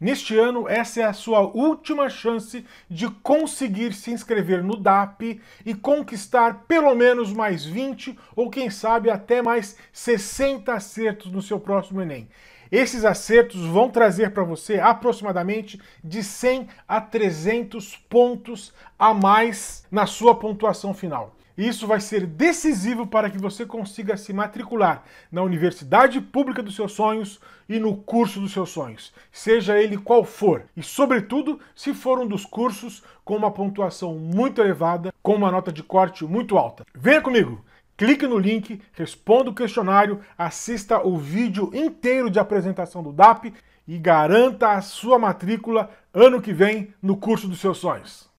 Neste ano, essa é a sua última chance de conseguir se inscrever no DAP e conquistar pelo menos mais 20 ou, quem sabe, até mais 60 acertos no seu próximo Enem. Esses acertos vão trazer para você aproximadamente de 100 a 300 pontos a mais na sua pontuação final. Isso vai ser decisivo para que você consiga se matricular na universidade pública dos seus sonhos e no curso dos seus sonhos, seja ele qual for, e sobretudo se for um dos cursos com uma pontuação muito elevada, com uma nota de corte muito alta. Venha comigo! Clique no link, responda o questionário, assista o vídeo inteiro de apresentação do DAP e garanta a sua matrícula ano que vem no curso dos seus sonhos.